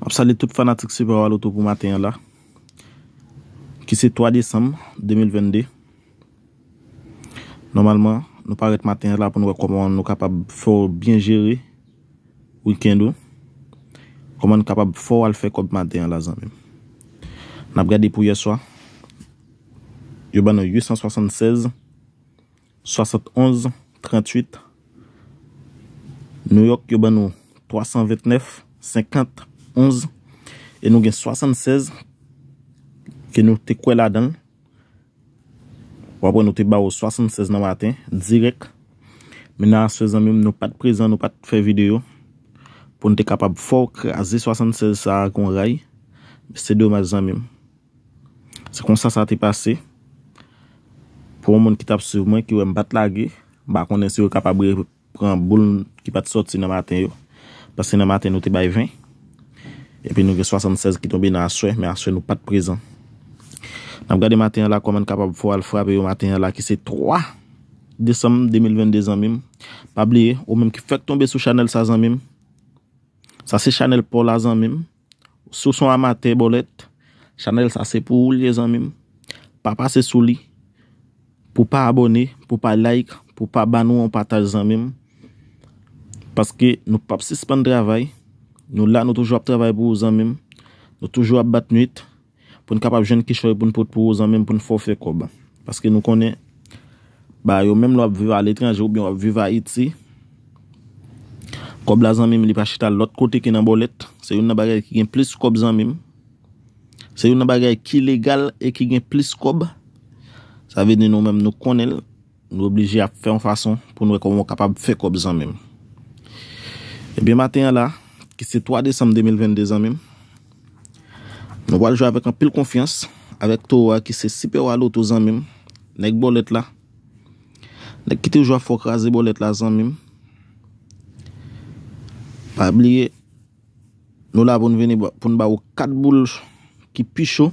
Apsa li toup fanatik sipe wala loutou pou matenyan la. Ki se 3 Desem, 2022. Normalman, nou paret matenyan la pou nou wak komon nou kapab fòr bien jere. Weekend ou. Komon nou kapab fòr al fèk ob matenyan la zan mèm. Nab gade pou yeswa. Yoban nou 876. 711. 38. New York yoban nou 329. 50. e nou gen 76 ke nou te kwe la den wapre nou te ba ou 76 nan maten direk mena aswezan mwen nou pat prezan nou pat fe video pou nou te kapab fok a zi 76 sa akon ray se do ma zan mwen se kon sa sa te pase pou moun ki tap su mwen ki wè mbat lage bakon nè si wè kapab pre an boul ki pat sot si nan maten yo pa si nan maten nou te bay 20 Epi nou ke 76 ki tombe nan aswe, men aswe nou pat prezan. Nam gade matenyan la koman kapab fwa al fwa pe yo matenyan la ki se 3 Desem 2022 zanmim. Pa bliye, ou menm ki fwek tombe sou chanel sa zanmim. Sa se chanel pola zanmim. Sou son amate bolet. Chanel sa se pou ou liye zanmim. Pa pase sou li. Po pa abone, po pa like, po pa banou an pataj zanmim. Paske nou pap si spen dravay. Nou la nou toujou ap travay pou ou zanmim, nou toujou ap bat nwit, pou nou kapap jen ki choy pou nou pot pou ou zanmim pou nou fò fè kob. Paske nou konen, ba yo mèm lò ap viva a letre anjou, bi yon ap viva a it si, kob la zanmim li pa chita lòt kote ki nan bolet, se yon nan bagay ki gen plis kob zanmim, se yon nan bagay ki legal e ki gen plis kob, sa vè di nou mèm nou konel, nou obliji ap fè an fason pou nou rekobon kapap fè kob zanmim. E eh bi maten la, Ki se 3 Desemm 2022 zanmim. Nou wale jou avèk an pil konfians. Avèk tou wale ki se sipe wale ou tou zanmim. Nèk bo let la. Nèk kite jou avèk fok raze bo let la zanmim. Pa blie. Nou la voun vèni pou nou ba ou kat boul ki pichou.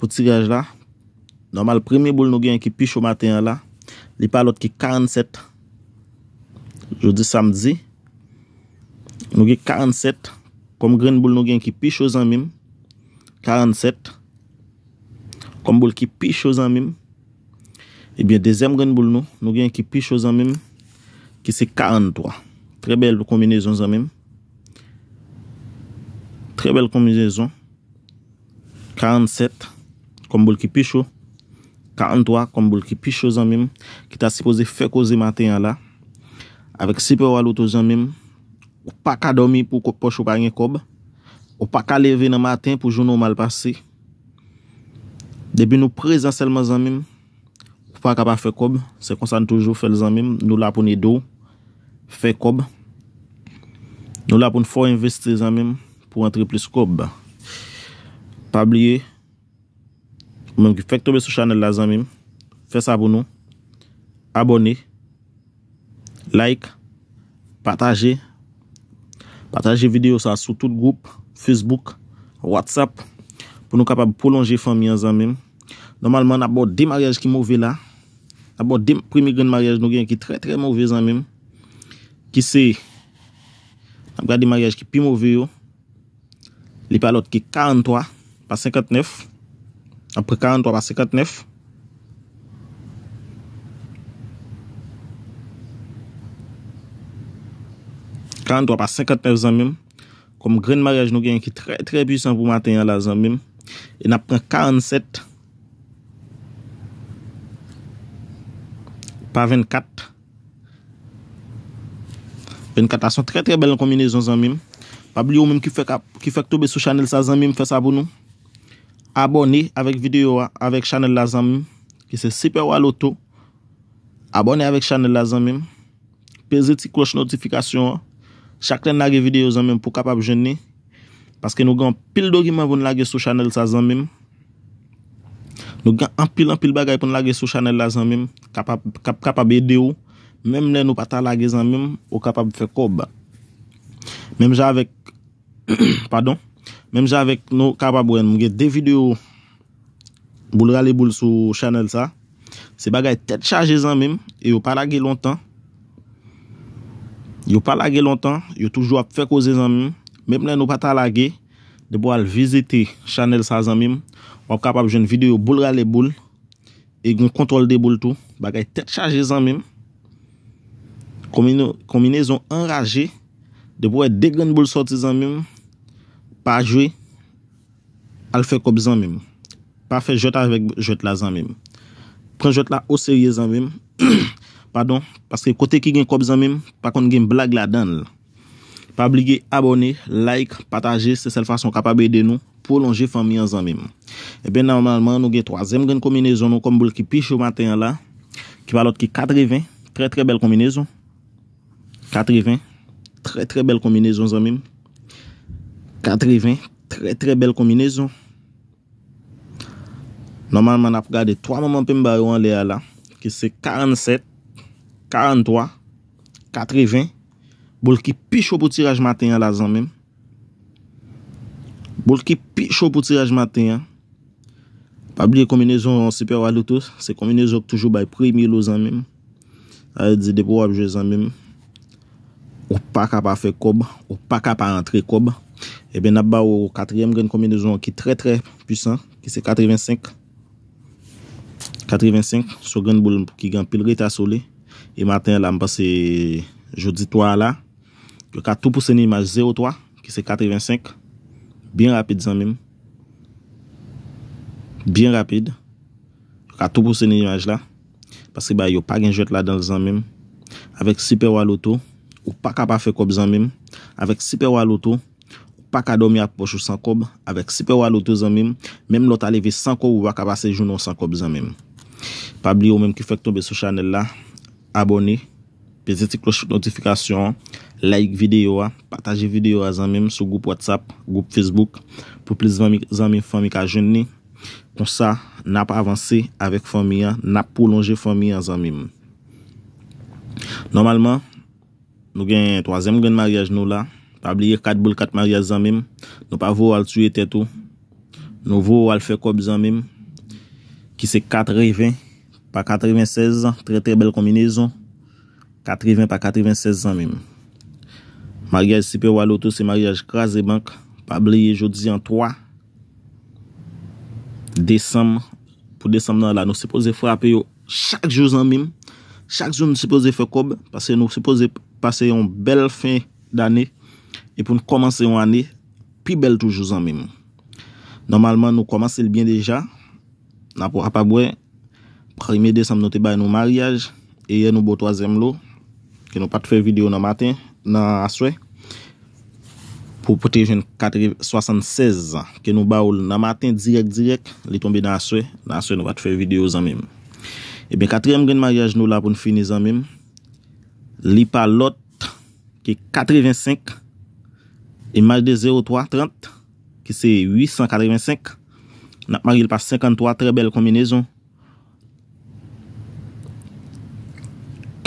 Po tiraj la. Normal premi boul nou gen ki pichou maten la. Li palot ki 47. Jodi samdi. Nou gen 47. Kom gren boul nou gen ki pi chou zanmim. 47. Kom boul ki pi chou zanmim. Ebyen, dezem gren boul nou. Nou gen ki pi chou zanmim. Ki se 43. Tre bel kombinezon zanmim. Tre bel kombinezon. 47. Kom boul ki pi chou. 43. Kom boul ki pi chou zanmim. Ki ta si pose feko ze maten ya la. Awek sipe waloutou zanmim. 47. Ou pa ka domi pou poch ou pa gen kob. Ou pa ka leve nan matin pou jounou malpasi. Debi nou prezan selman zanmim. Ou pa ka pa fe kob. Se konsan toujou fel zanmim. Nou la pou ni dou. Fe kob. Nou la pou nou fò investi zanmim. Pou entri plis kob. Pa blye. Mwen ki fek tobe sou chanel la zanmim. Fe sabounou. Abone. Like. Pataje. Pataje videyo sa sou tout group, Facebook, Whatsapp, pou nou kapab prolonje fanyan zanmèm. Normalman, nabot de maryaj ki mouve la, nabot de primigren maryaj nou gen ki tre tre mouve zanmèm, ki se, nabot de maryaj ki pi mouve yo, li palot ki 43 pa 59, apre 43 pa 59, 43 pa 59 zanmim. Kom gren mariage nou gen ki tre tre byusan pou maten yon la zanmim. E nap pren 47. Pa 24. 24 asan tre tre bel an kombinezon zanmim. Pa blyou menm ki fek tobe sou chanel sa zanmim fes abounou. Abone avèk videyo avèk chanel la zanmim. Ki se sipe wò alotou. Abone avèk chanel la zanmim. Peze ti kloch notifikasyon wò. Chakren lage videyo zanmim pou kapab jenni. Paske nou gen anpil do giman pou n lage sou chanel sa zanmim. Nou gen anpil anpil bagay pou n lage sou chanel la zanmim. Kapab ede ou. Mem nen ou pata lage zanmim ou kapab fe kob. Mem jan avek... Pardon. Mem jan avek nou kapab wen mge de videyo boule gale boule sou chanel sa. Se bagay tet chaje zanmim e ou palage lontan. Yo pa lage lontan, yo toujou ap feko ze zanmim. Mepne nou pata lage, debo al vizite chanel sa zanmim. Wap kapap jen videyo boule rale boule, e goun kontrol de boule tou. Bagay tet chaje zanmim. Kominè zon enraje, debo al e degren boule soti zanmim. Pa jwe, al feko bi zanmim. Pa fe jote la zanmim. Pre jote la o serye zanmim. Mepne nou pata lage, yo toujou ap feko bi zanmim. Padon, paske kote ki gen kob zanmim, pakon gen blag la danl. Pa obligye abone, like, pataje, se sel fason kapabe de nou, pou lonje fami an zanmim. E ben normalman nou gen 3e gen kombinezon nou, konboul ki piche ou maten la, ki palot ki 80, tre tre bel kombinezon. 80, tre tre bel kombinezon zanmim. 80, tre tre bel kombinezon. Normalman ap gade 3 maman pem barou an le ala, ki se 47, 43, 80, bol ki pi chou pou tiraj matenyan la zan men. Bol ki pi chou pou tiraj matenyan. Pa bliye kombinezon sepe wale toutos, se kombinezon toujou bay premiye lo zan men. Aè di depo wale jou zan men. Ou pa ka pa fe kob, ou pa ka pa rentre kob. Ebe eh naba ou katriyem gen kombinezon ki tre tre pisan, ki se 85. 85, so gen bol ki gen pil reta sole. E maten la m bas se jodi 3 la Yo ka tou pouse ni imaj 0-3 Ki se 85 Bien rapide zanmim Bien rapide Yo ka tou pouse ni imaj la Paske ba yo pa gen jet la dan zanmim Avek sipe walo tou Ou pa kapa fe kob zanmim Avek sipe walo tou Ou pa kadomi ap pochou san kob Avek sipe walo tou zanmim Mem lot aleve san kob ou wakaba se jounon san kob zanmim Pabli yo menm ki fek tombe sou chanel la abone, pese ti kloch notifikasyon, like videyo a, pataje videyo a zanmim sou goup WhatsApp, goup Facebook, pou plis zanmim fami ka jouni, kon sa na pa avanse avek fami a, na pou longe fami a zanmim. Normalman, nou gen toazem gen mariage nou la, pa bliye 4 boule 4 mariage zanmim, nou pa vou al tuye tetou, nou vou al fekob zanmim, ki se 4 rey ven, pa 96 an, tre tre bel kombinezon, 80 pa 96 an mim. Maryaj sipe walo, tou se maryaj kras e bank, pa bleye joudzi an 3, desem, pou desem nan la, nou se pose fwe apyo, chak jouz an mim, chak joun nou se pose fwe kob, pase nou se pose, pase yon bel fin d'ane, e pou nou komanse yon ane, pi bel tou jouz an mim. Normalman nou komanse l'byen deja, nan pou apabwey, Kremede sam note bay nou mariage e ye nou bo toazem lo ke nou pat fè video nan maten nan aswe pou potejen 76 ke nou ba ou nan maten direk direk li tombe nan aswe nan aswe nou pat fè video zanmim. E ben katrem gen mariage nou la pou n finiz zanmim li pa lot ki 85 e majde 0.3.30 ki se 885 nan mari le pa 53 tre bel kombinezon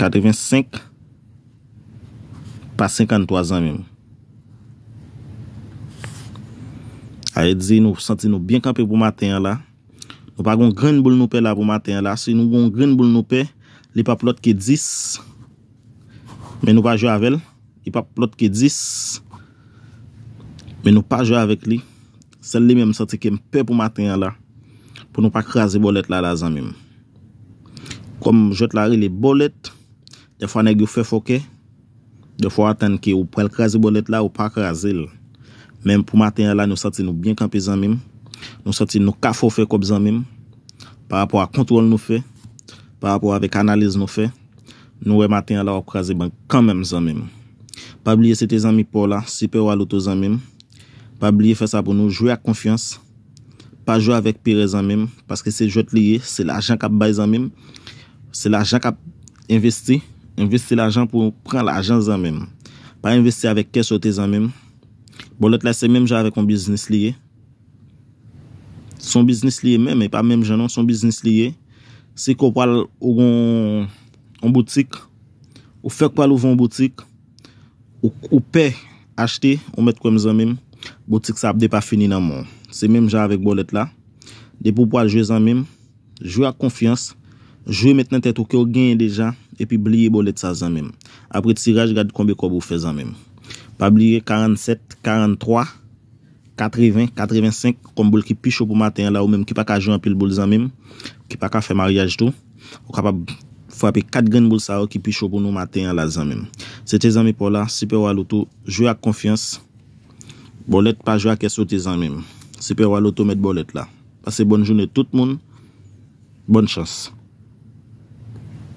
85 pa 53 zan mèm. A yè di nou santi nou byen kapè pou maten la. Nou pa goun gren boul nou pe la pou maten la. Si nou goun gren boul nou pe, li pa plot ki 10 mè nou pa jò avèl. Li pa plot ki 10 mè nou pa jò avèk li. Sè li mèm santi ke mpe pou maten la pou nou pa krasi bolet la la zan mèm. Kom jòt la ri li bolet la De fwa anè gyou fè fòke, de fwa atèn ki ou prèl krasi bolet la ou prèl krasi lè. Mèm pou maten la nou sati nou byen kampi zanmim, nou sati nou kafo fè kop zanmim. Par apò a kontrol nou fè, par apò avèk analiz nou fè, nou wè maten la ou krasi bank kèmèm zanmim. Pa blye se te zanmi pou la, sipe wè loutou zanmim. Pa blye fè sa pou nou jwè a konfians, pa jwè avèk pire zanmim. Paske se jwè tliye, se l'ajan kap bay zanmim, se l'ajan kap investi zanmim. Investi l'ajan pou pran l'ajan zan mèm. Pa investi avèk kè sote zan mèm. Bolet la se mèm jè avèk an biznis liye. Son biznis liye mèm, e pa mèm jè nan, son biznis liye se kòp wèl an boutik, ou fèk wèl wèl wèl an boutik, ou pè, achte, ou mèt kòm zan mèm, boutik sa ap de pa fini nan mèm. Se mèm jè avèk bolet la, de pou pòl jè zan mèm, jè wèl a konfians, jè wèl mèt nan tèt wèl kè wèl genye dejan, E pi blye bolet sa zanmèm Apre tiraj gade konbe konbe ou fe zanmèm Pa blye 47, 43 80, 85 Konboul ki pi chou pou maten la ou mèm Ki pa ka joun apil bol zanmèm Ki pa ka fe maryaj tou Ou ka pa fwape 4 gen bol sa ou Ki pi chou pou nou maten la zanmèm Se te zanmèm pou la, sipe wale ou tou Jou ak konfians Bolet pa jou ak esote zanmèm Sipe wale ou tou met bolet la Pase bon joun et tout moun Bon chans